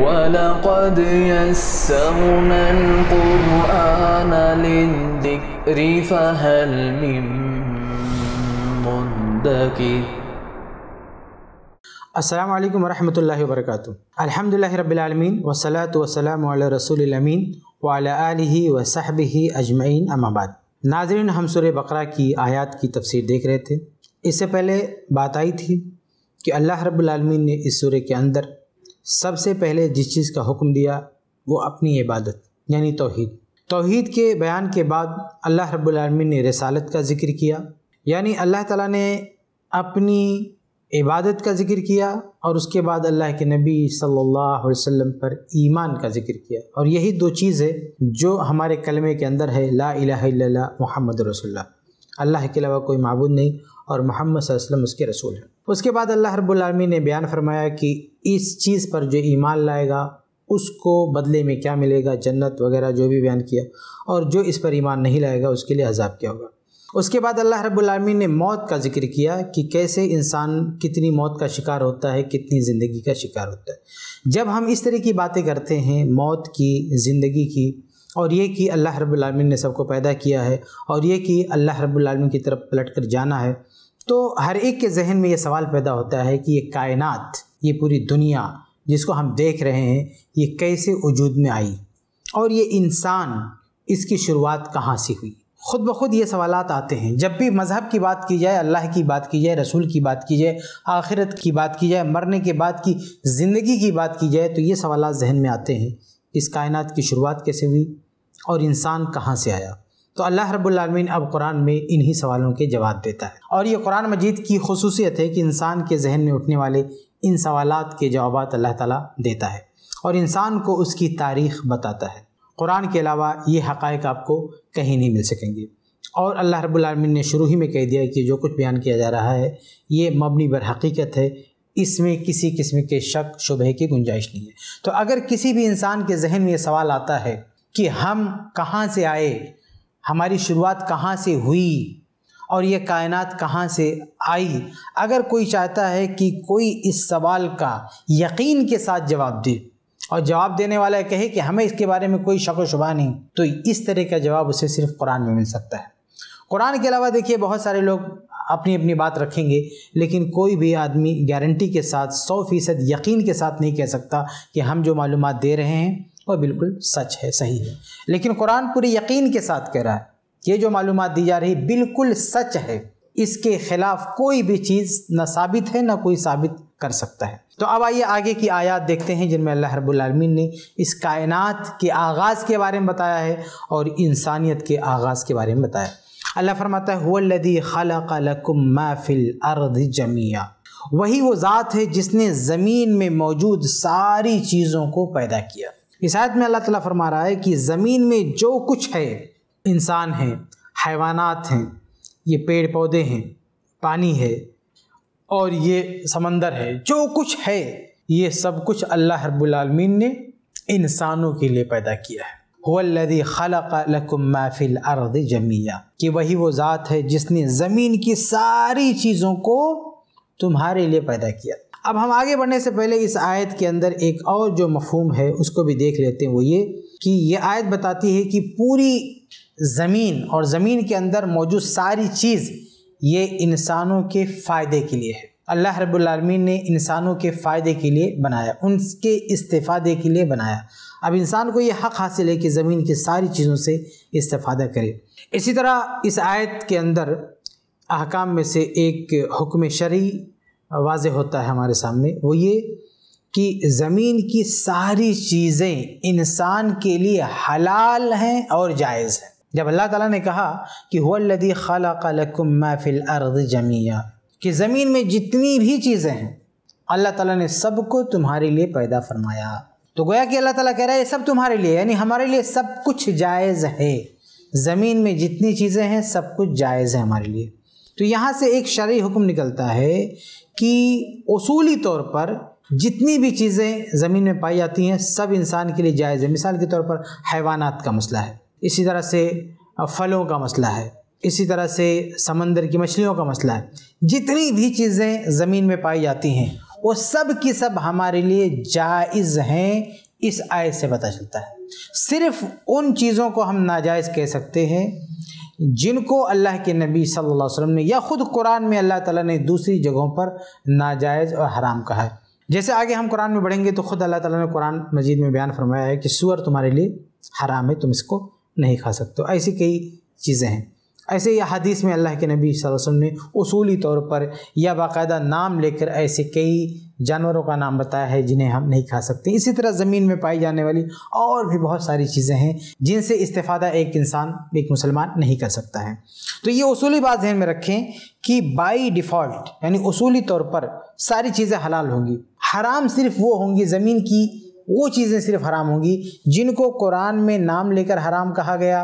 ولقد يسرنا القرآن للذكر فهل من مدكر अस्सलाम वालेकुम वरहमतुल्लाहि वबरकातुह अल्हम्दुलिल्लाहि रब्बिल आलमीन वसलातु वसलाम वाला रसूलिल अमीन वाला आलिही व सहबिही अजमैन अमाबाद नाजरीन हम सूर बकरा की आयत की तफसीर देख रहे थे इससे पहले बात आई थी कि अल्लाह रब्बुल आलमीन ने इस सूर के अंदर सबसे पहले जिस चीज़ का हुक्म दिया वो अपनी इबादत यानी तोहीद तोहीद के बयान के बाद अल्लाह रब्लम ने रसालत का जिक्र किया यानी अल्लाह ताला ने अपनी इबादत का जिक्र किया और उसके बाद अल्लाह के नबी सल्लल्लाहु अलैहि वसल्लम पर ईमान का जिक्र किया और यही दो चीज़ है जो हमारे कलमे के अंदर है ला इला मोहम्मद रसोल्ला अल्लाह के अलावा कोई मबूद नहीं और मोहम्मद उसके रसूल हैं उसके बाद अल्लाह रब्लमी ने बयान फरमाया कि इस चीज़ पर जो ईमान लाएगा उसको बदले में क्या मिलेगा जन्नत वगैरह जो भी बयान किया और जो इस पर ईमान नहीं लाएगा उसके लिए अजाब क्या होगा उसके बाद अल्लाह रब्लमी ने मौत का जिक्र किया कि कैसे इंसान कितनी मौत का शिकार होता है कितनी ज़िंदगी का शिकार होता है जब हम इस तरह की बातें करते हैं मौत की ज़िंदगी की और ये कि अल्लाह रब्लमिन ने सबको पैदा किया है और ये कि अल्लाह रब्लमिन की तरफ पलट कर जाना है तो हर एक के जहन में ये सवाल पैदा होता है कि ये कायनात ये पूरी दुनिया जिसको हम देख रहे हैं ये कैसे वजूद में आई और ये इंसान इसकी शुरुआत कहाँ से हुई खुद ब खुद ये सवाल आते हैं जब भी मज़हब की बात की जाए अल्लाह की बात की जाए रसूल की बात की जाए आखिरत की बात की जाए मरने के बाद की ज़िंदगी की बात की जाए तो ये सवाल जहन में आते हैं इस कायनात की शुरुआत कैसे हुई और इंसान कहाँ से आया तो अल्लाह रबालमीन अब कुरान में इन्हीं सवालों के जवाब देता है और ये कुरान मजीद की खसूसियत है कि इंसान के जहन में उठने वाले इन सवाल के जवाब अल्लाह ताली देता है और इंसान को उसकी तारीख बताता है कुरान के अलावा ये हक़ आपको कहीं नहीं मिल सकेंगे और अल्लाह रब्लमिन ने शुरू ही में कह दिया कि जो कुछ बयान किया जा रहा है ये मबनी बर हकीकत है इसमें किसी किस्म के शक शुबह की गुंजाइश नहीं है तो अगर किसी भी इंसान के जहन में ये सवाल आता है कि हम कहाँ से आए हमारी शुरुआत कहाँ से हुई और ये कायनात कहाँ से आई अगर कोई चाहता है कि कोई इस सवाल का यकीन के साथ जवाब दे और जवाब देने वाला कहे कि हमें इसके बारे में कोई शक व शुबा नहीं तो इस तरह का जवाब उसे सिर्फ कुरान में मिल सकता है कुरान के अलावा देखिए बहुत सारे लोग अपनी अपनी बात रखेंगे लेकिन कोई भी आदमी गारंटी के साथ सौ फीसद यकीन के साथ नहीं कह सकता कि हम जो मालूम दे रहे हैं वह बिल्कुल सच है सही है लेकिन कुरान पूरे यकीन के साथ कह रहा है ये जो मालूम दी जा रही बिल्कुल सच है इसके खिलाफ कोई भी चीज़ ना साबित है ना कोई साबित कर सकता है तो अब आइए आगे की आयत देखते हैं जिनमें अल्लाह रबालमीन ने इस कायनात के आगाज़ के बारे में बताया है और इंसानियत के आगाज़ के बारे में बताया अल्लाह फरमाता है हुदी खलकुम महफिल अर्द जमिया वही वो ज़ात है जिसने ज़मीन में मौजूद सारी चीज़ों को पैदा किया इस आयत में अल्लाह ताला फरमा रहा है कि ज़मीन में जो कुछ है इंसान हैं हैवानात हैं ये पेड़ पौधे हैं पानी है और ये समंदर है जो कुछ है ये सब कुछ अल्लाह रब्बुलमीन ने इंसानों के लिए पैदा किया है हुल्लदी खलक लकुम महफिल अर्द जमिया कि वही वो ज़ात है जिसने ज़मीन की सारी चीज़ों को तुम्हारे लिए पैदा किया अब हम आगे बढ़ने से पहले इस आयत के अंदर एक और जो मफहम है उसको भी देख लेते हैं वो ये कि ये आयत बताती है कि पूरी ज़मीन और ज़मीन के अंदर मौजूद सारी चीज़ ये इंसानों के फ़ायदे के लिए है अल्लाह रबालमीन ने इंसानों के फ़ायदे के लिए बनाया उनके इस्तेफादे के लिए बनाया अब इंसान को ये हक़ हासिल है कि ज़मीन की सारी चीज़ों से इस्तेफादा करे इसी तरह इस आयत के अंदर अहकाम में से एक हुक्म शरी वाज होता है हमारे सामने वो ये कि ज़मीन की सारी चीज़ें इंसान के लिए हलाल हैं और जायज़ हैं जब अल्लाह ताला ने कहा कि हुल्लदी खलाकुम महफिल अर्द जमिया कि ज़मीन में जितनी भी चीज़ें हैं अल्लाह ताला ने सबको तुम्हारे लिए पैदा फरमाया तो गोया कि अल्लाह ताला कह रहा है ये सब तुम्हारे लिए यानी हमारे लिए सब कुछ जायज़ है ज़मीन में जितनी चीज़ें हैं सब कुछ जायज़ है हमारे लिए तो यहाँ से एक शर्य हुक्म निकलता है कि असूली तौर पर जितनी भी चीज़ें ज़मीन में पाई जाती हैं सब इंसान के लिए जायज़ है मिसाल के तौर पर हैवानात का मसला है इसी तरह से फलों का मसला है इसी तरह से समंदर की मछलियों का मसला है जितनी भी चीज़ें ज़मीन में पाई जाती हैं वो सब की सब हमारे लिए जायज़ हैं इस आय से पता चलता है सिर्फ उन चीज़ों को हम नाजायज़ कह सकते हैं जिनको अल्लाह के नबी सल्लल्लाहु अलैहि वसल्लम ने या ख़ुद कुरान में अल्लाह ताला ने दूसरी जगहों पर नाजायज़ और हराम कहा है जैसे आगे हम कुरान में बढ़ेंगे तो ख़ुद अल्लाह ताला ने कुरान मजीद में बयान फरमाया है कि सुअर तुम्हारे लिए हराम है तुम इसको नहीं खा सकते ऐसी कई चीज़ें हैं ऐसे ही हदीस में अल्लाह के नबी वसल्लम ने उसूली तौर पर या बाकायदा नाम लेकर ऐसे कई जानवरों का नाम बताया है जिन्हें हम नहीं खा सकते इसी तरह ज़मीन में पाई जाने वाली और भी बहुत सारी चीज़ें हैं जिनसे इस्तेफादा एक इंसान एक मुसलमान नहीं कर सकता है तो ये उसूली बात जहन में रखें कि बाई डिफ़ॉल्ट यानी उसूली तौर पर सारी चीज़ें हलाल होंगी हराम सिर्फ वो होंगी ज़मीन की वो चीज़ें सिर्फ हराम होंगी जिनको कुरान में नाम लेकर हराम कहा गया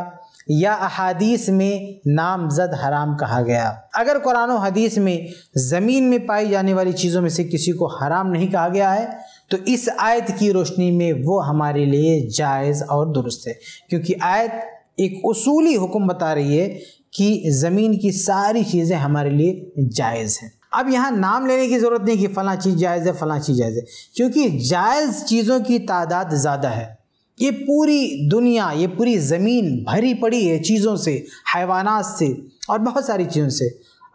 या अहादीस में नामजद हराम कहा गया अगर कुरान हदीस में ज़मीन में पाई जाने वाली चीज़ों में से किसी को हराम नहीं कहा गया है तो इस आयत की रोशनी में वो हमारे लिए जायज़ और दुरुस्त है क्योंकि आयत एक उसूली हुक्म बता रही है कि ज़मीन की सारी चीज़ें हमारे लिए जायज़ हैं अब यहाँ नाम लेने की ज़रूरत नहीं कि फ़लाँ चीज़ जायज़ है फ़लाँ चीज़ जायज़ है क्योंकि जायज़ चीज़ों की तादाद ज़्यादा है ये पूरी दुनिया ये पूरी ज़मीन भरी पड़ी है चीज़ों से हैवानात से और बहुत सारी चीज़ों से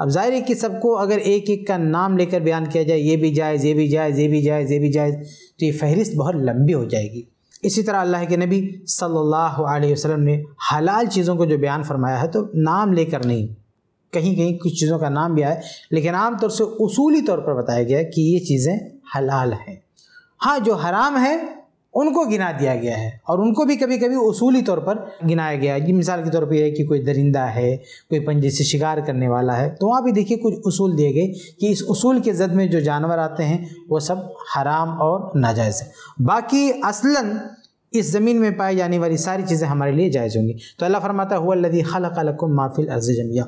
अब जाहिर है कि सबको अगर एक एक का नाम लेकर बयान किया जाए ये भी जायज़ ये भी जायज़ ये भी जायज़ ये भी जायज़ तो ये फहरिस्त बहुत लंबी हो जाएगी इसी तरह अल्लाह के नबी सल्लल्लाहु अलैहि वसल्लम ने हलाल चीज़ों को जो बयान फरमाया है तो नाम लेकर नहीं कहीं कहीं कुछ चीज़ों का नाम भी आया लेकिन आम तौर से उसूली तौर पर बताया गया कि ये चीज़ें हलाल हैं हाँ जो हराम है उनको गिना दिया गया है और उनको भी कभी कभी उसूली तौर पर गिनाया गया है मिसाल के तौर पर यह कि कोई दरिंदा है कोई पंजे से शिकार करने वाला है तो वहाँ भी देखिए कुछ उसूल दिए गए कि इस उसूल के जद में जो जानवर आते हैं वो सब हराम और नाजायज़ है बाकी असलन इस ज़मीन में पाई जाने वाली सारी चीज़ें हमारे लिए जायज़ होंगी तो अल्लाह फरमाता हुआ लदी खल अलकुम माफिल अर्ज जमिया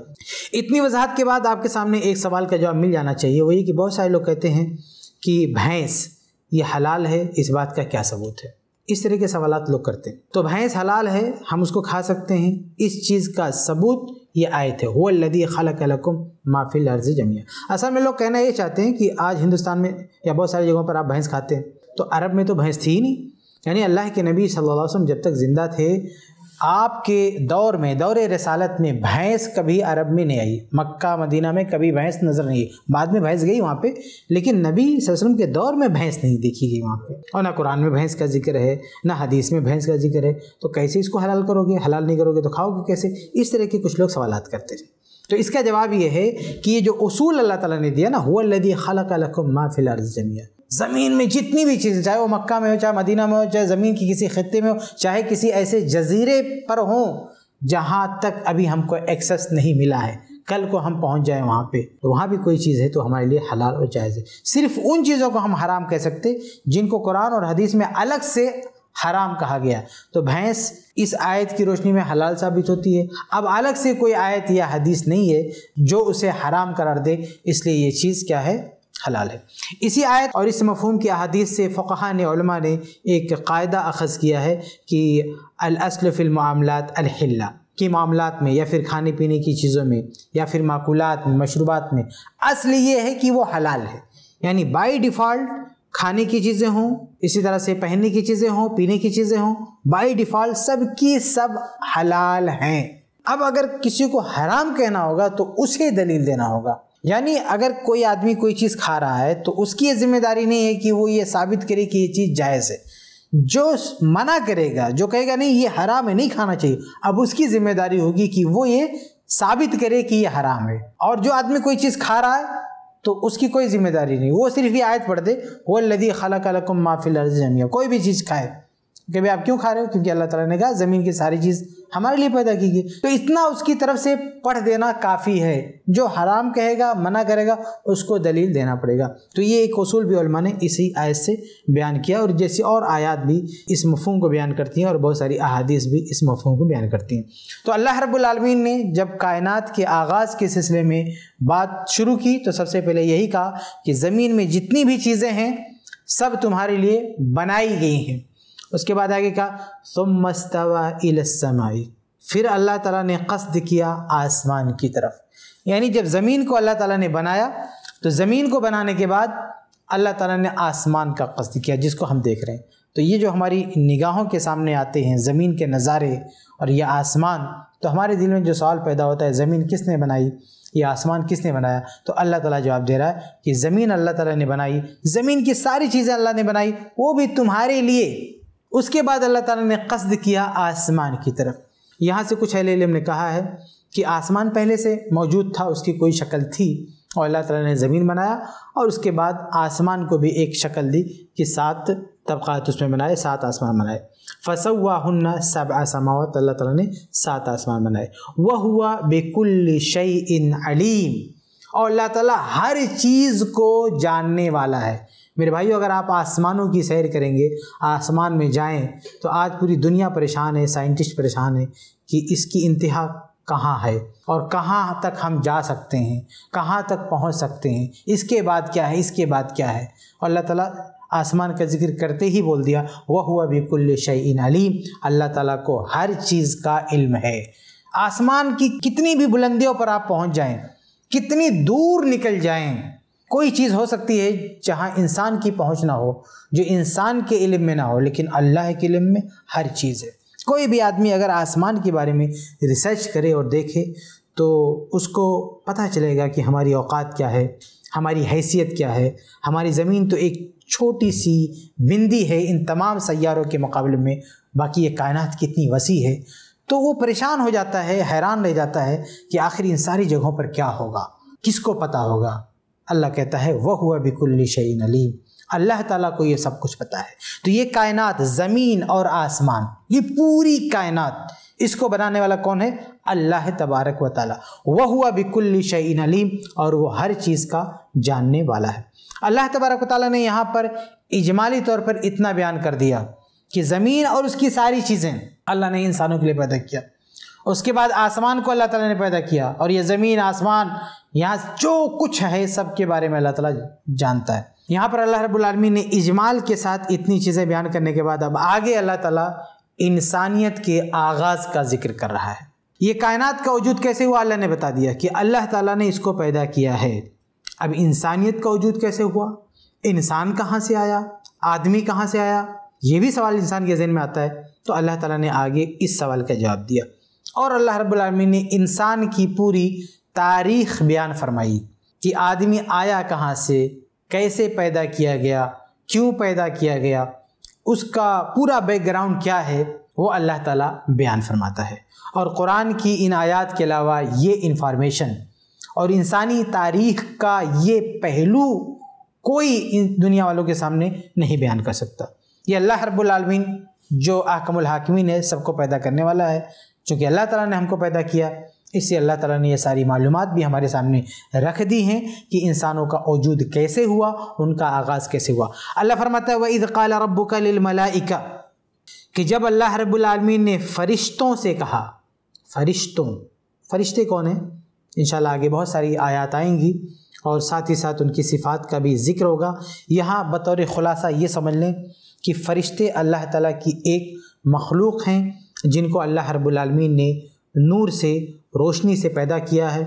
इतनी वजाहत के बाद आपके सामने एक सवाल का जवाब मिल जाना चाहिए वही कि बहुत सारे लोग कहते हैं कि भैंस ये हलाल है इस बात का क्या सबूत है इस तरह के सवाल लोग करते हैं तो भैंस हलाल है हम उसको खा सकते हैं इस चीज़ का सबूत ये आए थे वो लदी कलकुम माफिल अर्ज जमिया असल में लोग कहना ये चाहते हैं कि आज हिंदुस्तान में या बहुत सारी जगहों पर आप भैंस खाते हैं तो अरब में तो भैंस थी ही नहीं यानी अल्लाह के नबी सल्लल्लाहु अलैहि वसल्लम जब तक ज़िंदा थे आपके दौर में दौर रसालत में भैंस कभी अरब में नहीं आई मक्का मदीना में कभी भैंस नज़र नहीं आई बाद में भैंस गई वहाँ पे लेकिन नबी वसल्लम के दौर में भैंस नहीं देखी गई वहाँ पे और ना कुरान में भैंस का जिक्र है ना हदीस में भैंस का जिक्र है तो कैसे इसको हलाल करोगे हलाल नहीं करोगे तो खाओगे कैसे इस तरह के कुछ लोग सवाल करते थे तो इसका जवाब ये है कि ये जो असूल अल्लाह ताला ने दिया ना हुआ लदी खलक लकुम मा जमिया ज़मीन में जितनी भी चीज़ें चाहे वो मक्का में हो चाहे मदीना में हो चाहे ज़मीन की किसी खत्े में हो चाहे किसी ऐसे जजीरे पर हों जहाँ तक अभी हमको एक्सेस नहीं मिला है कल को हम पहुँच जाए वहाँ पर तो वहाँ भी कोई चीज़ है तो हमारे लिए हलाल और जायज़ है सिर्फ उन चीज़ों को हम हराम कह सकते जिनको कुरान और हदीस में अलग से हराम कहा गया तो भैंस इस आयत की रोशनी में हलाल साबित होती है अब अलग से कोई आयत या हदीस नहीं है जो उसे हराम करार दे इसलिए ये चीज़ क्या है हलाल है इसी आयत और इस मफहम की अहादीस से फ़ा ने ने एक कायदा अखज़ किया है कि अलसलफिलमामलत अलहिल्ला के मामला में या फिर खाने पीने की चीज़ों में या फिर माकूलत में मशरूबात में असल ये है कि वो हलाल है यानी बाई डिफ़ॉल्ट खाने की चीज़ें हों इसी तरह से पहनने की चीज़ें हों पीने की चीज़ें हों बाई डिफ़ॉल्ट सब की सब हलाल हैं अब अगर किसी को हराम कहना होगा तो उसे दलील देना होगा यानी अगर कोई आदमी कोई चीज़ खा रहा है तो उसकी ये जिम्मेदारी नहीं है कि वो ये साबित करे कि ये चीज़ जायज़ है जो मना करेगा जो कहेगा नहीं ये हराम है नहीं खाना चाहिए अब उसकी जिम्मेदारी होगी कि वो ये साबित करे कि ये हराम है और जो आदमी कोई चीज़ खा रहा है तो उसकी कोई जिम्मेदारी नहीं वो सिर्फ ये आयत पढ़ दे वो लदी खला कलकुम माफिल जमिया कोई भी चीज़ खाए કેબે આપ ક્યુ ખા રહે હો ક્યુકી અલ્લાહ તઅલાને ક્યા જમીન કી સારી ચીઝ હમારે લિયે ફાયદા કી ગઈ તો ઇતના ઉસકી તરફ સે પડ દેના કાફી હૈ જો હરામ કહેગા મના કરેગા ઉસકો દલીલ દેના પડેગા તો યે એક ઉસુલ બી અલમાને ઇસી આયત સે બયાન કિયા ઓર જેસી ઓર આયાત ભી ઇસ મફહૂમ કો બયાન કરતી હૈ ઓર બહોત સારી આહાદીસ ભી ઇસ મફહૂમ કો બયાન કરતી હૈ તો અલ્લાહ રબ્બુલ આલમીન ને જબ કાયનાત કે આગાઝ કે સિસલે મે બાત શુરૂ કી તો સબસે પહેલે યહી કહા કે જમીન મે jitni bhi cheeze hain sab tumhare liye banayi gayi hain उसके बाद आगे कहा सुमस्तवा इलसमाई फिर अल्लाह ताला ने कस्द किया आसमान की तरफ यानी जब ज़मीन को अल्लाह ताला ने बनाया तो ज़मीन को बनाने के बाद अल्लाह ताला ने आसमान का कस्द किया जिसको हम देख रहे हैं तो ये जो हमारी निगाहों के सामने आते हैं ज़मीन के नज़ारे और यह आसमान तो हमारे दिल में जो सवाल पैदा होता है ज़मीन किसने बनाई ये आसमान किसने बनाया तो अल्लाह ताला जवाब दे रहा है कि ज़मीन अल्लाह ताला ने बनाई ज़मीन की सारी चीज़ें अल्लाह ने बनाई वो भी तुम्हारे लिए उसके बाद अल्लाह ताला ने कस्द किया आसमान की तरफ यहाँ से कुछ अहल इलम ने कहा है कि आसमान पहले से मौजूद था उसकी कोई शक्ल थी और अल्लाह ताला ने ज़मीन बनाया और उसके बाद आसमान को भी एक शक्ल दी कि सात तबक़ात उसमें बनाए सात आसमान बनाए हुआ हन्ना सब आसमावत अल्लाह ताला ने सात आसमान बनाए वह हुआ बेकुल शई इन अलीम और अल्लाह ताला हर चीज़ को जानने वाला है मेरे भाइयों अगर आप आसमानों की सैर करेंगे आसमान में जाएं तो आज पूरी दुनिया परेशान है साइंटिस्ट परेशान है कि इसकी इंतहा कहाँ है और कहाँ तक हम जा सकते हैं कहाँ तक पहुँच सकते हैं इसके बाद क्या है इसके बाद क्या है और अल्लाह ताला आसमान का जिक्र करते ही बोल दिया वह हुआ बिकुल शहीन अली अल्लाह ताला को हर चीज़ का इल्म है आसमान की कितनी भी बुलंदियों पर आप पहुँच जाएँ कितनी दूर निकल जाएं कोई चीज़ हो सकती है जहाँ इंसान की पहुँच ना हो जो इंसान के इलम में ना हो लेकिन अल्लाह के इलम में हर चीज़ है कोई भी आदमी अगर आसमान के बारे में रिसर्च करे और देखे तो उसको पता चलेगा कि हमारी औकात क्या है हमारी हैसियत क्या है हमारी ज़मीन तो एक छोटी सी बिंदी है इन तमाम सैारों के मुकाबले में बाकी ये कायनात कितनी वसी है तो वो परेशान हो जाता है हैरान रह जाता है कि आखिर इन सारी जगहों पर क्या होगा किसको पता होगा अल्लाह कहता है वह हुआ बिकुल्ली शहीन अलीम अल्लाह ताला को ये सब कुछ पता है तो ये कायनात ज़मीन और आसमान ये पूरी कायनात इसको बनाने वाला कौन है अल्लाह तबारक व ताली वह हुआ बिकुल्ली शहीन अलीम और वो हर चीज़ का जानने वाला है अल्लाह तबारक ताली ने यहाँ पर इजमाली तौर पर इतना बयान कर दिया कि ज़मीन और उसकी सारी चीज़ें अल्लाह ने इंसानों के लिए पैदा किया उसके बाद आसमान को अल्लाह ताला ने पैदा किया और ये ज़मीन आसमान यहाँ जो कुछ है सब के बारे में अल्लाह ताला जानता है यहाँ पर अल्लाह रब्लमी ने इजमाल के साथ इतनी चीज़ें बयान करने के बाद अब आगे अल्लाह ताला इंसानियत के आगाज़ का जिक्र कर रहा है ये कायनात का वजूद कैसे हुआ अल्लाह ने बता दिया कि अल्लाह ताला ने इसको पैदा किया है अब इंसानियत का वजूद कैसे हुआ इंसान कहाँ से आया आदमी कहाँ से आया ये भी सवाल इंसान के जहन में आता है तो अल्लाह ताला ने आगे इस सवाल का जवाब दिया और अल्लाह रब्लमी ने इंसान की पूरी तारीख बयान फरमाई कि आदमी आया कहाँ से कैसे पैदा किया गया क्यों पैदा किया गया उसका पूरा बैकग्राउंड क्या है वो अल्लाह ताला बयान फरमाता है और कुरान की इन आयात के अलावा ये इंफॉर्मेशन और इंसानी तारीख का ये पहलू कोई दुनिया वालों के सामने नहीं बयान कर सकता ये अल्लाह हरबुलमीन जो आकमल हाकमीन है सबको पैदा करने वाला है चूँकि अल्लाह ताला ने हमको पैदा किया इससे अल्लाह ताला ने ये सारी मालूम भी हमारे सामने रख दी हैं कि इंसानों का वजूद कैसे हुआ उनका आगाज़ कैसे हुआ अल्लाह फरमाता है वईद काल रब्बुकलमलाइका कि जब अल्लाह रबालमीन ने फ़रिश्तों से कहा फ़रिश्तों फ़रिश्ते कौन हैं इन आगे बहुत सारी आयात आएंगी और साथ ही साथ उनकी सिफ़ात का भी जिक्र होगा यहाँ बतौर ख़ुलासा ये समझ लें कि फ़रिश्ते अल्लाह ताला की एक मखलूक हैं जिनको अल्लाह रब्लमीन ने नूर से रोशनी से पैदा किया है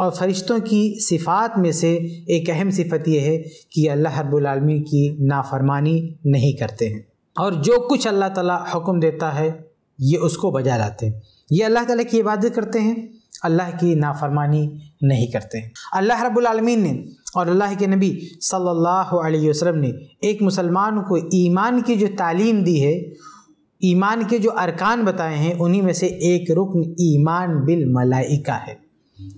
और फरिश्तों की सिफ़ात में से एक अहम सिफत यह है कि अल्लाह रब्लमी की नाफरमानी नहीं करते हैं और जो कुछ अल्लाह ताला हुक्म देता है ये उसको बजा लाते हैं ये अल्लाह ताला की इबादत करते हैं अल्लाह की नाफरमानी नहीं करते हैं अल्लाह रबालमीन ने और अल्लाह के नबी सल्लल्लाहु अलैहि वसल्लम ने एक मुसलमान को ईमान की जो तालीम दी है ईमान के जो अरकान बताए हैं उन्हीं में से एक रुकन ईमान बिल मलाइका है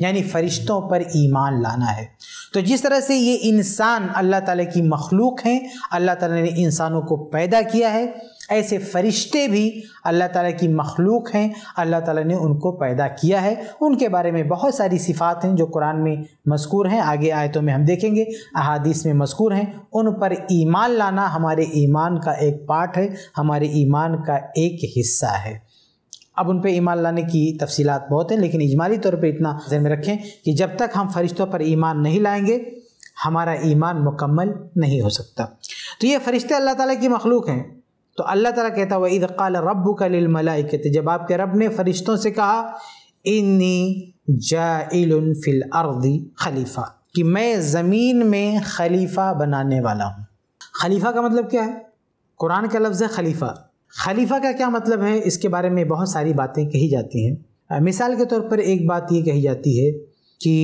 यानी फ़रिश्तों पर ईमान लाना है तो जिस तरह से ये इंसान अल्लाह ताला की मखलूक हैं अल्लाह ताला ने इंसानों को पैदा किया है ऐसे फरिश्ते भी अल्लाह ताला की मखलूक हैं अल्लाह ताला ने उनको पैदा किया है उनके बारे में बहुत सारी सिफ़ात हैं जो कुरान में मस्कूर हैं आगे आयतों में हम देखेंगे अहादीस में मस्कूर हैं उन पर ईमान लाना हमारे ईमान का एक पार्ट है हमारे ईमान का एक हिस्सा है अब उन पर ईमान लाने की तफसीत बहुत हैं लेकिन इजमाली तौर पर इतना जहन में रखें कि जब तक हम फरिश्तों पर ईमान नहीं लाएंगे हमारा ईमान मुकम्मल नहीं हो सकता तो ये फ़रिश्ते अल्लाह ताला की मखलूक हैं तो अल्लाह ताला कहता हुआ ईद काल रब कलिल कहते जब आपके रब ने फरिश्तों से कहा इन्नी जाफिल अर्दी खलीफा कि मैं ज़मीन में खलीफा बनाने वाला हूँ खलीफा का मतलब क्या है कुरान का लफ्ज़ है खलीफा खलीफा का क्या मतलब है इसके बारे में बहुत सारी बातें कही जाती हैं मिसाल के तौर पर एक बात ये कही जाती है कि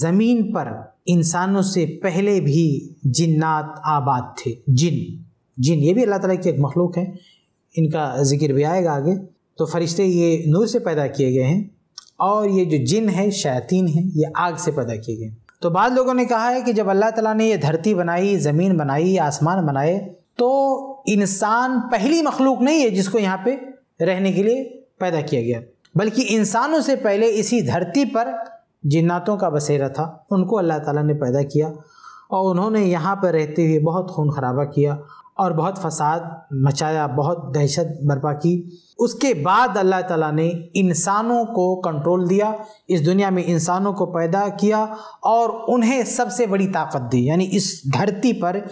ज़मीन पर इंसानों से पहले भी जिन्नात आबाद थे जिन जिन ये भी अल्लाह ताला की एक मखलूक है इनका जिक्र भी आएगा आगे तो फरिश्ते ये नूर से पैदा किए गए हैं और ये जो जिन है शैतीन है ये आग से पैदा किए गए तो बाद लोगों ने कहा है कि जब अल्लाह ताला ने ये धरती बनाई ज़मीन बनाई आसमान बनाए तो इंसान पहली मखलूक नहीं है जिसको यहाँ पे रहने के लिए पैदा किया गया बल्कि इंसानों से पहले इसी धरती पर जिन्नातों का बसेरा था उनको अल्लाह ताला ने पैदा किया और उन्होंने यहाँ पर रहते हुए बहुत खून खराबा किया और बहुत फसाद मचाया बहुत दहशत बर्पा की उसके बाद अल्लाह ताला ने इंसानों को कंट्रोल दिया इस दुनिया में इंसानों को पैदा किया और उन्हें सबसे बड़ी ताकत दी यानी इस धरती पर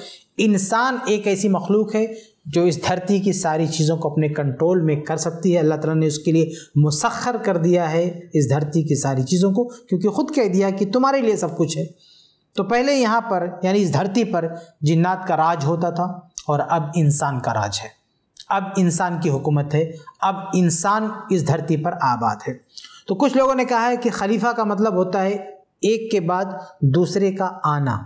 इंसान एक ऐसी मखलूक है जो इस धरती की सारी चीज़ों को अपने कंट्रोल में कर सकती है अल्लाह ताला ने उसके लिए मुसखर कर दिया है इस धरती की सारी चीज़ों को क्योंकि ख़ुद कह दिया कि तुम्हारे लिए सब कुछ है तो पहले यहाँ पर यानी इस धरती पर जिन्नात का राज होता था और अब इंसान का राज है अब इंसान की हुकूमत है अब इंसान इस धरती पर आबाद है तो कुछ लोगों ने कहा है कि खलीफा का मतलब होता है एक के बाद दूसरे का आना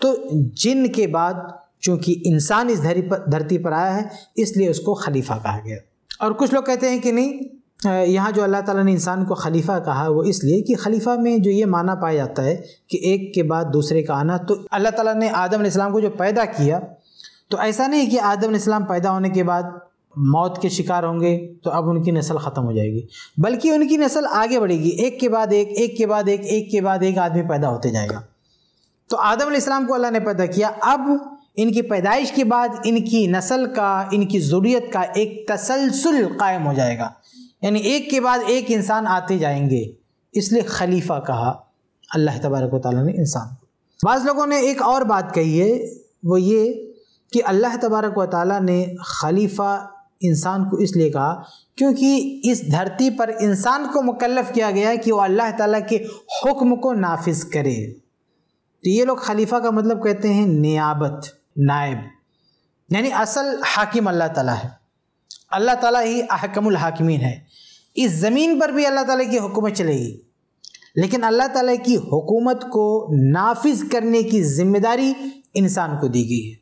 तो जिन के बाद चूँकि इंसान इस धरी पर धरती पर आया है इसलिए उसको खलीफा कहा गया और कुछ लोग कहते हैं कि नहीं यहाँ जो अल्लाह ताला ने इंसान को खलीफा कहा वो इसलिए कि खलीफा में जो ये माना पाया जाता है कि एक के बाद दूसरे का आना तो अल्लाह ताला ने आदम इस्लाम को जो पैदा किया तो ऐसा नहीं कि आदम इस्लाम पैदा होने के बाद मौत के शिकार होंगे तो अब उनकी नस्ल ख़त्म हो जाएगी बल्कि उनकी नस्ल आगे बढ़ेगी एक के बाद एक एक के बाद एक एक के बाद एक आदमी पैदा होते जाएगा तो आदम इस्लाम को अल्लाह ने पैदा किया अब इनकी पैदाइश के बाद इनकी नस्ल का इनकी ज़रूरत का एक तसलसल कायम हो जाएगा यानी एक के बाद एक इंसान आते जाएंगे इसलिए खलीफा कहा अल्लाह तबारक ने इंसान को बाज़ लोगों ने एक और बात कही है वो ये कि अल्लाह तबारक व ताली ने खलीफा इंसान को इसलिए कहा क्योंकि इस धरती पर इंसान को मुकलफ़ किया गया है कि वो अल्लाह ताला के हुक्म को नाफिज करे तो ये लोग खलीफा का मतलब कहते हैं नियाबत नायब यानी असल हाकिम अल्लाह ताला है अल्लाह ताला ही अहकमुल हाकिमीन है इस ज़मीन पर भी अल्लाह ताला की हुकूमत चलेगी लेकिन अल्लाह ताला की हुकूमत को नाफिज करने की जिम्मेदारी इंसान को दी गई है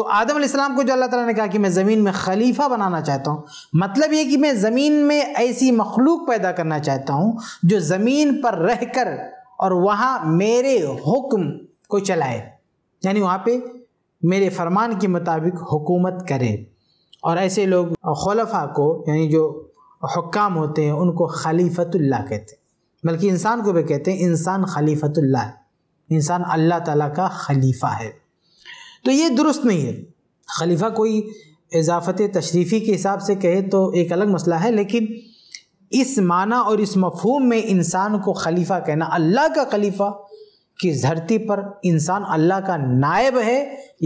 तो आदम इस्लाम को जो अल्लाह तला ने कहा कि मैं ज़मीन में खलीफा बनाना चाहता हूँ मतलब ये कि मैं ज़मीन में ऐसी मखलूक पैदा करना चाहता हूँ जो ज़मीन पर रह कर और वहाँ मेरे हुक्म को चलाए यानी वहाँ पर मेरे फरमान के मुताबिक हुकूमत करे और ऐसे लोग खलफा को यानी जो हकाम होते हैं उनको खलीफतुल्ला कहते हैं बल्कि इंसान को भी कहते हैं इंसान खलीफतुल्ला है इंसान अल्लाह ताला का खलीफा है तो ये दुरुस्त नहीं है खलीफा कोई इजाफत तशरीफ़ी के हिसाब से कहे तो एक अलग मसला है लेकिन इस माना और इस मफहम में इंसान को खलीफा कहना अल्लाह का खलीफा कि धरती पर इंसान अल्लाह का नायब है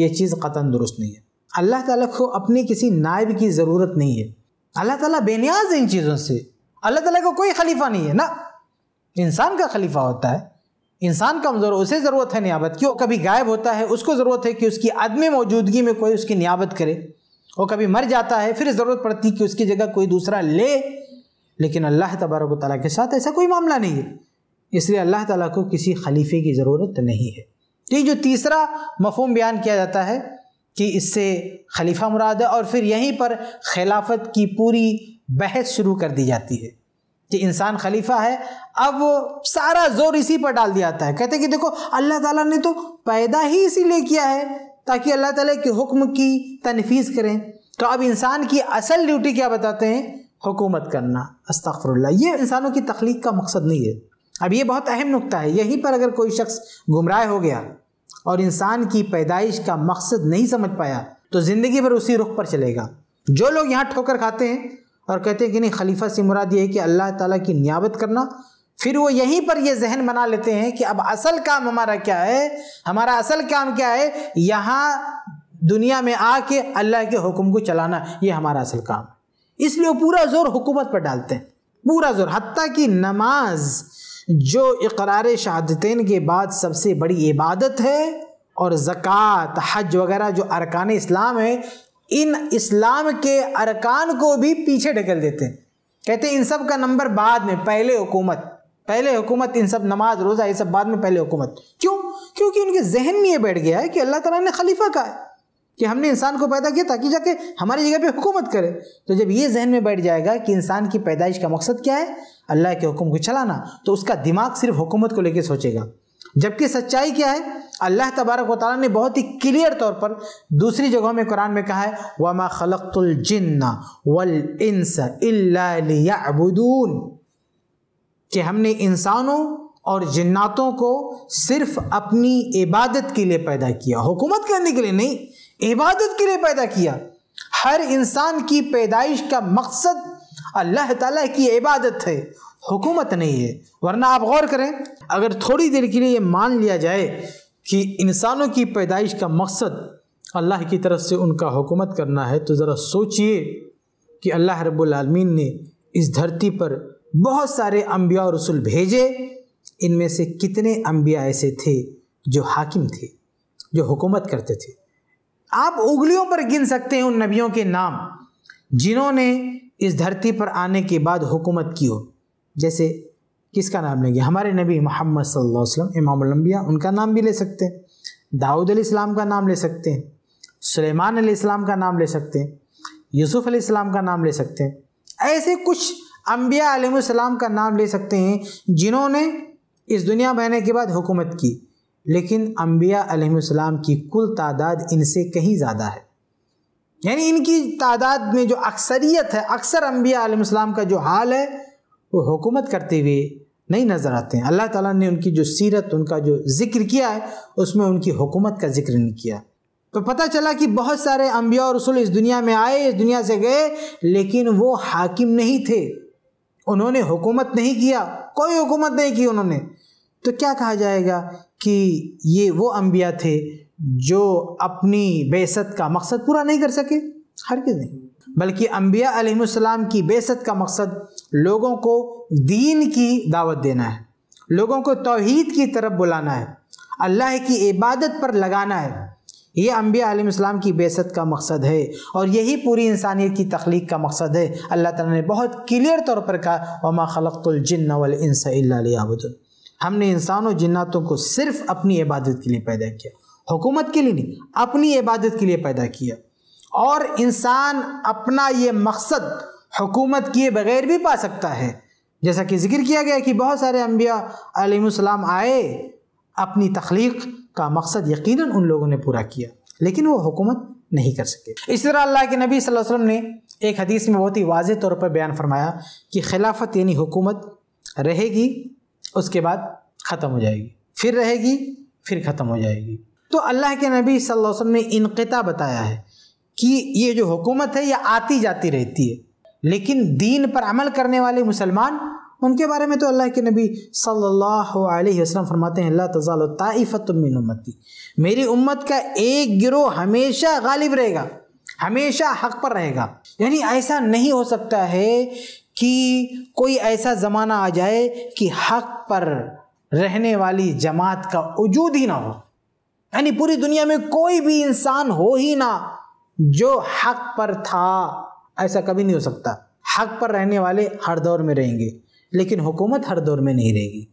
ये चीज़ कतन दुरुस्त नहीं है अल्लाह ताला को अपने किसी नायब की ज़रूरत नहीं है अल्लाह ताला बेनियाज है इन चीज़ों से अल्लाह ताला को कोई खलीफा नहीं है ना इंसान का खलीफा होता है इंसान कमज़ोर उसे ज़रूरत है नियाबत की वो कभी गायब होता है उसको ज़रूरत है कि उसकी अदम मौजूदगी में कोई उसकी नियाबत करे वो कभी मर जाता है फिर ज़रूरत पड़ती कि उसकी जगह कोई दूसरा ले लेकिन अल्लाह तबारक ताली के साथ ऐसा कोई मामला नहीं है इसलिए अल्लाह ताली को किसी खलीफे की ज़रूरत नहीं है ये जो तीसरा मफहम बयान किया जाता है कि इससे खलीफा मुराद है और फिर यहीं पर खिलाफत की पूरी बहस शुरू कर दी जाती है कि इंसान खलीफा है अब सारा जोर इसी पर डाल दिया जाता है कहते कि देखो अल्लाह ताला ने तो पैदा ही इसीलिए किया है ताकि अल्लाह ताला के हुक्म की तनफीज़ करें तो अब इंसान की असल ड्यूटी क्या बताते हैं हुकूमत करना अस्तफ़रल्ला ये इंसानों की तख्लीक का मकसद नहीं है अब ये बहुत अहम नुकता है यहीं पर अगर कोई शख्स गुमराह हो गया और इंसान की पैदाइश का मकसद नहीं समझ पाया तो ज़िंदगी भर उसी रुख पर चलेगा जो लोग यहाँ ठोकर खाते हैं और कहते हैं कि नहीं खलीफा से मुराद ये है कि अल्लाह ताला की नियाबत करना फिर वो यहीं पर ये जहन बना लेते हैं कि अब असल काम हमारा क्या है हमारा असल काम क्या है यहाँ दुनिया में आके अल्लाह के हुक्म को चलाना ये हमारा असल काम इसलिए वो पूरा जोर हुकूमत पर डालते हैं पूरा जोर हती कि नमाज जो इकरार शहादतें के बाद सबसे बड़ी इबादत है और ज़क़़त हज वगैरह जो अरकान इस्लाम है इन इस्लाम के अरकान को भी पीछे ढकेल देते हैं कहते हैं इन सब का नंबर बाद में पहले हुकूमत पहले हुकूमत इन सब नमाज रोज़ा ये सब बाद में पहले हुकूमत क्यों क्योंकि उनके जहन में ये बैठ गया है कि अल्लाह तला ने खलीफा कहा है कि हमने इंसान को पैदा किया ताकि जाके हमारी जगह पे हुकूमत करे तो जब ये जहन में बैठ जाएगा कि इंसान की पैदाइश का मकसद क्या है अल्लाह के हुक्म को चलाना तो उसका दिमाग सिर्फ हुकूमत को लेकर सोचेगा जबकि सच्चाई क्या है अल्लाह तबारक वाली ने बहुत ही क्लियर तौर पर दूसरी जगहों में कुरान में कहा है वमा खलतुलजन्ना वल इंस इलाबून कि हमने इंसानों और जन्नातों को सिर्फ अपनी इबादत के लिए पैदा किया हुकूमत करने के लिए नहीं इबादत के लिए पैदा किया हर इंसान की पैदाइश का मकसद अल्लाह ताला की इबादत है हुकूमत नहीं है वरना आप गौर करें अगर थोड़ी देर के लिए ये मान लिया जाए कि इंसानों की पैदाइश का मकसद अल्लाह की तरफ से उनका हुकूमत करना है तो ज़रा सोचिए कि अल्लाह रबालमीन ने इस धरती पर बहुत सारे अम्बिया और रसुल भेजे इनमें से कितने अम्बिया ऐसे थे जो हाकिम थे जो हुकूमत करते थे आप उंगलियों पर गिन सकते हैं उन नबियों के नाम जिन्होंने इस धरती पर आने के बाद हुकूमत की हो जैसे किसका नाम लेंगे हमारे नबी मोहम्मद सल्लल्लाहु अलैहि वसल्लम इमामबिया उनका नाम भी ले सकते हैं दाऊद अलैहिस्सलाम का नाम ले सकते हैं सुलेमान अलैहिस्सलाम का नाम ले सकते हैं यूसुफ़ अलैहिस्सलाम का नाम ले सकते हैं ऐसे कुछ अम्बिया आलम का नाम ले सकते हैं जिन्होंने इस दुनिया में के बाद हुकूमत की लेकिन अम्बिया आलम की कुल तादाद इनसे कहीं ज़्यादा है यानी इनकी तादाद में जो अक्सरियत है अक्सर अम्बिया आलम का जो हाल है वो हुकूमत करते हुए नहीं नज़र आते हैं अल्लाह ताला ने उनकी जो सीरत उनका जो जिक्र किया है उसमें उनकी हुकूमत का जिक्र नहीं किया तो पता चला कि बहुत सारे अम्बिया और रसूल इस दुनिया में आए इस दुनिया से गए लेकिन वो हाकिम नहीं थे उन्होंने हुकूमत नहीं किया कोई हुकूमत नहीं की उन्होंने तो क्या कहा जाएगा कि ये वो अम्बिया थे जो अपनी बेसत का मकसद पूरा नहीं कर सके हर किस नहीं बल्कि अम्बिया आलम की बेसत का मकसद लोगों को दीन की दावत देना है लोगों को तोहद की तरफ बुलाना है अल्लाह की इबादत पर लगाना है ये अम्बिया आलम की बेसत का मकसद है और यही पूरी इंसानियत की तख्लीक का मकसद है अल्लाह ताला ने बहुत क्लियर तौर पर कहा वमा खलतुलजन हमने इंसानों जन्नातों को सिर्फ अपनी इबादत के लिए पैदा किया हुकूमत के लिए नहीं अपनी इबादत के लिए पैदा किया और इंसान अपना ये मकसद हुकूमत किए बगैर भी पा सकता है जैसा कि जिक्र किया गया कि बहुत सारे अम्बिया सलाम आए अपनी तख्लीक का मकसद यकीनन उन लोगों ने पूरा किया लेकिन वो हुकूमत नहीं कर सके इसी तरह अल्लाह के नबी वसल्लम ने एक हदीस में बहुत ही वाज तौर पर बयान फरमाया कि खिलाफत यानी हुकूमत रहेगी उसके बाद ख़त्म हो जाएगी फिर रहेगी फिर ख़त्म हो जाएगी तो अल्लाह के नबी वसल्लम ने इनकता बताया है कि ये जो हुकूमत है ये आती जाती रहती है लेकिन दीन पर अमल करने वाले मुसलमान उनके बारे में तो अल्लाह के नबी सल्लल्लाहु अलैहि वसल्लम फरमाते हैं अल्लाह तजाल उम्मती मेरी उम्मत का एक गिरोह हमेशा गालिब रहेगा हमेशा हक पर रहेगा यानी ऐसा नहीं हो सकता है कि कोई ऐसा ज़माना आ जाए कि हक पर रहने वाली जमात का वजूद ही ना हो यानी पूरी दुनिया में कोई भी इंसान हो ही ना जो हक पर था ऐसा कभी नहीं हो सकता हक पर रहने वाले हर दौर में रहेंगे लेकिन हुकूमत हर दौर में नहीं रहेगी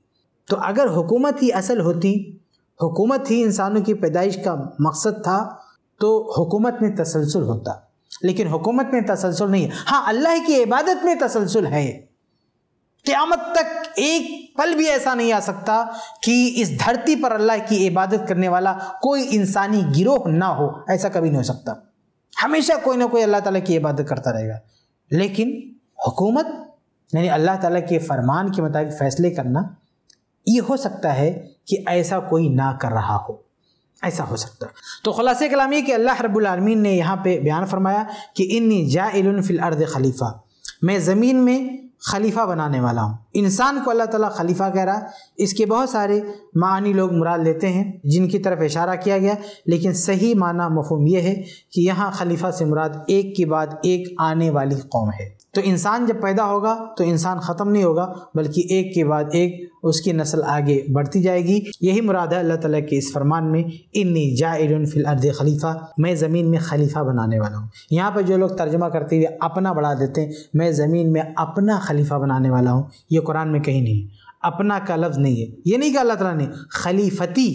तो अगर हुकूमत ही असल होती हुकूमत ही इंसानों की पैदाइश का मकसद था तो हुकूमत में तसलसल होता लेकिन हुकूमत में तसलसल नहीं है हाँ अल्लाह की इबादत में तसलसल है क़्यामत तक एक पल भी ऐसा नहीं आ सकता कि इस धरती पर अल्लाह की इबादत करने वाला कोई इंसानी गिरोह ना हो ऐसा कभी नहीं हो सकता हमेशा कोई ना कोई अल्लाह ताला की इबादत करता रहेगा लेकिन हुकूमत यानी अल्लाह ताला के फरमान के मुताबिक फ़ैसले करना ये हो सकता है कि ऐसा कोई ना कर रहा हो ऐसा हो सकता है तो खुलासे कलाम ये कि अल्लाह रब्लमीन ने यहाँ पे बयान फरमाया कि इन जाइल फ़िल अर्द खलीफ़ा मैं ज़मीन में खलीफा बनाने वाला हूँ इंसान को अल्लाह ताला खलीफा कह रहा है इसके बहुत सारे मानी लोग मुराद लेते हैं जिनकी तरफ इशारा किया गया लेकिन सही माना मफहम यह है कि यहाँ खलीफा से मुराद एक के बाद एक आने वाली कौम है तो इंसान जब पैदा होगा तो इंसान ख़त्म नहीं होगा बल्कि एक के बाद एक उसकी नस्ल आगे बढ़ती जाएगी यही मुराद है अल्लाह ताला के इस फरमान में इन्नी जा फिल अर्द खलीफा मैं ज़मीन में खलीफा बनाने वाला हूँ यहाँ पर जो लोग तर्जमा करते हुए अपना बढ़ा देते हैं मैं ज़मीन में अपना खलीफा बनाने वाला हूँ ये कुरान में कहीं नहीं अपना का लफ्ज़ नहीं है ये नहीं कहा अल्लाह ताला ने खलीफती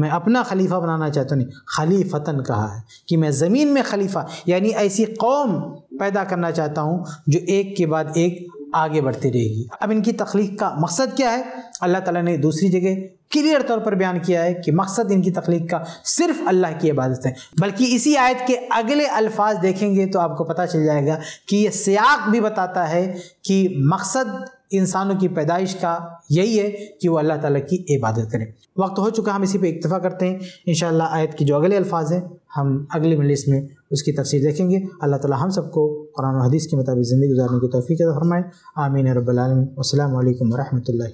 मैं अपना खलीफा बनाना चाहता नहीं खलीफतन कहा है कि मैं ज़मीन में खलीफा यानी ऐसी कौम पैदा करना चाहता हूँ जो एक के बाद एक आगे बढ़ती रहेगी अब इनकी तख्लीक का मकसद क्या है अल्लाह ताला ने दूसरी जगह क्लियर तौर पर बयान किया है कि मकसद इनकी तख्लीक का सिर्फ अल्लाह की इबादत है बल्कि इसी आयत के अगले अल्फाज देखेंगे तो आपको पता चल जाएगा कि यह सियाक भी बताता है कि मकसद इंसानों की पैदाइश का यही है कि वो अल्लाह ताला की इबादत करें वक्त हो चुका है हम इसी पे इतफ़ा करते हैं इन आयत की जो अगले अल्फाज हैं हम अगली मजलिस में उसकी तफसीर देखेंगे अल्लाह ताला हम सबको कुरान हदीस के मुताबिक ज़िंदगी गुजारने की तोफ़ी के फरमाए आमीन रबालमीन अल्लाम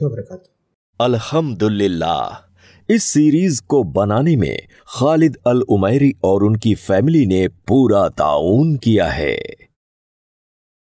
वरहमल वर्क इस सीरीज को बनाने में खालिद अल उमैरी और उनकी फैमिली ने पूरा ताउन किया है